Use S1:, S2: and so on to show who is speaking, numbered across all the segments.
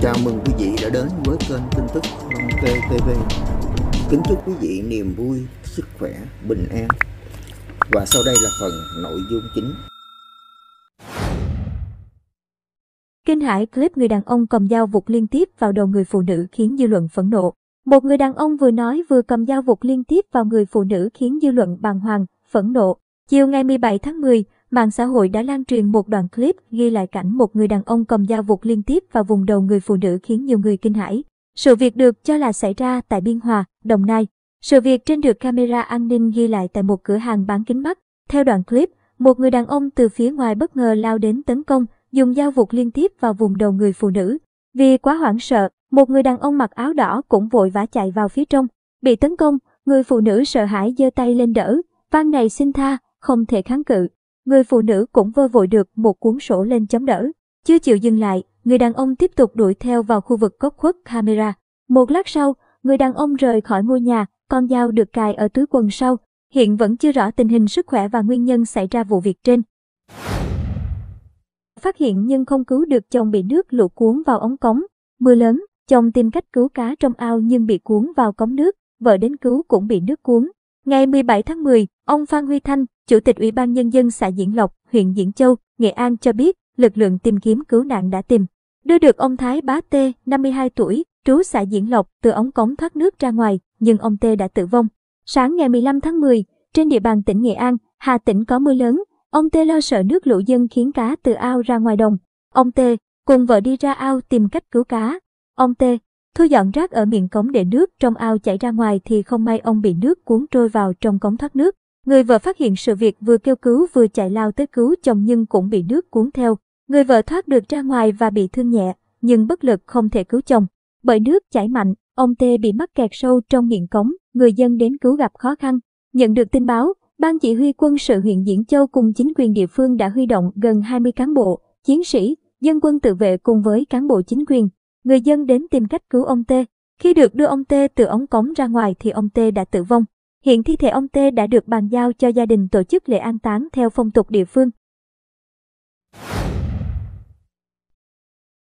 S1: Chào mừng quý vị đã đến với kênh tin tức Long Kê TV. Kính chúc quý vị niềm vui, sức khỏe, bình an. Và sau đây là phần nội dung chính. Kinh hải clip người đàn ông cầm dao vụt liên tiếp vào đầu người phụ nữ khiến dư luận phẫn nộ. Một người đàn ông vừa nói vừa cầm dao vụt liên tiếp vào người phụ nữ khiến dư luận bàng hoàng, phẫn nộ. Chiều ngày 17 tháng 10, Mạng xã hội đã lan truyền một đoạn clip ghi lại cảnh một người đàn ông cầm dao vụt liên tiếp vào vùng đầu người phụ nữ khiến nhiều người kinh hãi. Sự việc được cho là xảy ra tại Biên Hòa, Đồng Nai. Sự việc trên được camera an ninh ghi lại tại một cửa hàng bán kính mắt. Theo đoạn clip, một người đàn ông từ phía ngoài bất ngờ lao đến tấn công, dùng dao vụt liên tiếp vào vùng đầu người phụ nữ. Vì quá hoảng sợ, một người đàn ông mặc áo đỏ cũng vội vã chạy vào phía trong. Bị tấn công, người phụ nữ sợ hãi giơ tay lên đỡ, van này xin tha, không thể kháng cự người phụ nữ cũng vơ vội được một cuốn sổ lên chống đỡ. Chưa chịu dừng lại, người đàn ông tiếp tục đuổi theo vào khu vực góc khuất camera. Một lát sau, người đàn ông rời khỏi ngôi nhà, con dao được cài ở túi quần sau. Hiện vẫn chưa rõ tình hình sức khỏe và nguyên nhân xảy ra vụ việc trên. Phát hiện nhưng không cứu được chồng bị nước lũ cuốn vào ống cống. Mưa lớn, chồng tìm cách cứu cá trong ao nhưng bị cuốn vào cống nước, vợ đến cứu cũng bị nước cuốn. Ngày 17 tháng 10, ông Phan Huy Thanh, Chủ tịch Ủy ban Nhân dân xã Diễn Lộc, huyện Diễn Châu, Nghệ An cho biết, lực lượng tìm kiếm cứu nạn đã tìm. Đưa được ông Thái Bá Tê, 52 tuổi, trú xã Diễn Lộc, từ ống cống thoát nước ra ngoài, nhưng ông Tê đã tử vong. Sáng ngày 15 tháng 10, trên địa bàn tỉnh Nghệ An, Hà Tĩnh có mưa lớn, ông Tê lo sợ nước lũ dân khiến cá từ ao ra ngoài đồng. Ông Tê cùng vợ đi ra ao tìm cách cứu cá. Ông Tê thu dọn rác ở miệng cống để nước trong ao chảy ra ngoài thì không may ông bị nước cuốn trôi vào trong cống thoát nước. Người vợ phát hiện sự việc vừa kêu cứu vừa chạy lao tới cứu chồng nhưng cũng bị nước cuốn theo. Người vợ thoát được ra ngoài và bị thương nhẹ, nhưng bất lực không thể cứu chồng. Bởi nước chảy mạnh, ông Tê bị mắc kẹt sâu trong miệng cống, người dân đến cứu gặp khó khăn. Nhận được tin báo, Ban chỉ huy quân sự huyện Diễn Châu cùng chính quyền địa phương đã huy động gần 20 cán bộ, chiến sĩ, dân quân tự vệ cùng với cán bộ chính quyền. Người dân đến tìm cách cứu ông Tê. Khi được đưa ông Tê từ ống cống ra ngoài thì ông Tê đã tử vong. Hiện thi thể ông T đã được bàn giao cho gia đình tổ chức lễ an táng theo phong tục địa phương.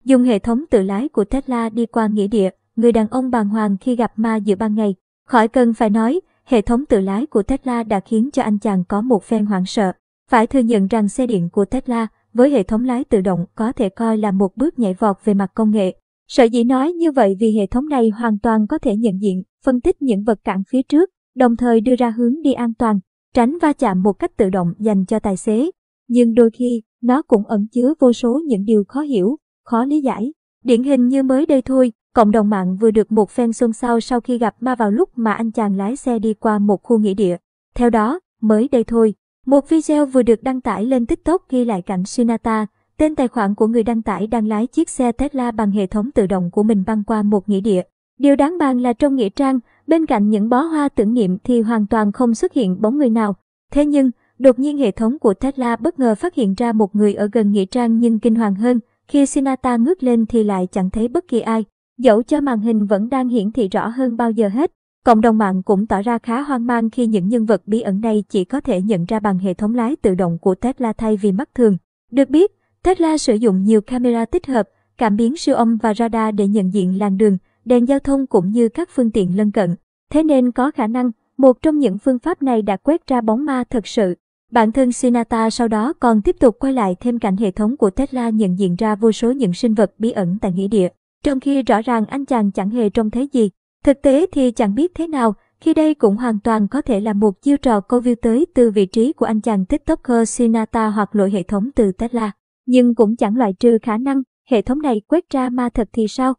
S1: Dùng hệ thống tự lái của Tesla đi qua nghĩa địa, người đàn ông bàng hoàng khi gặp ma giữa ban ngày. Khỏi cần phải nói, hệ thống tự lái của Tesla đã khiến cho anh chàng có một phen hoảng sợ. Phải thừa nhận rằng xe điện của Tesla với hệ thống lái tự động có thể coi là một bước nhảy vọt về mặt công nghệ. Sở dĩ nói như vậy vì hệ thống này hoàn toàn có thể nhận diện, phân tích những vật cản phía trước, đồng thời đưa ra hướng đi an toàn, tránh va chạm một cách tự động dành cho tài xế. Nhưng đôi khi, nó cũng ẩn chứa vô số những điều khó hiểu, khó lý giải. Điển hình như mới đây thôi, cộng đồng mạng vừa được một phen xôn xao sau khi gặp ma vào lúc mà anh chàng lái xe đi qua một khu nghỉ địa. Theo đó, mới đây thôi, một video vừa được đăng tải lên TikTok ghi lại cảnh Sinata, tên tài khoản của người đăng tải đang lái chiếc xe Tesla bằng hệ thống tự động của mình băng qua một nghỉ địa. Điều đáng bàn là trong nghĩa trang, bên cạnh những bó hoa tưởng niệm thì hoàn toàn không xuất hiện bóng người nào. Thế nhưng, đột nhiên hệ thống của Tesla bất ngờ phát hiện ra một người ở gần nghĩa trang nhưng kinh hoàng hơn, khi Sinata ngước lên thì lại chẳng thấy bất kỳ ai. Dẫu cho màn hình vẫn đang hiển thị rõ hơn bao giờ hết, cộng đồng mạng cũng tỏ ra khá hoang mang khi những nhân vật bí ẩn này chỉ có thể nhận ra bằng hệ thống lái tự động của Tesla thay vì mắt thường. Được biết, Tesla sử dụng nhiều camera tích hợp, cảm biến siêu âm và radar để nhận diện làn đường, đèn giao thông cũng như các phương tiện lân cận. Thế nên có khả năng, một trong những phương pháp này đã quét ra bóng ma thật sự. Bản thân Sinata sau đó còn tiếp tục quay lại thêm cảnh hệ thống của Tesla nhận diện ra vô số những sinh vật bí ẩn tại nghĩa địa. Trong khi rõ ràng anh chàng chẳng hề trông thấy gì, thực tế thì chẳng biết thế nào, khi đây cũng hoàn toàn có thể là một chiêu trò câu view tới từ vị trí của anh chàng TikToker Sinata hoặc lỗi hệ thống từ Tesla. Nhưng cũng chẳng loại trừ khả năng hệ thống này quét ra ma thật thì sao?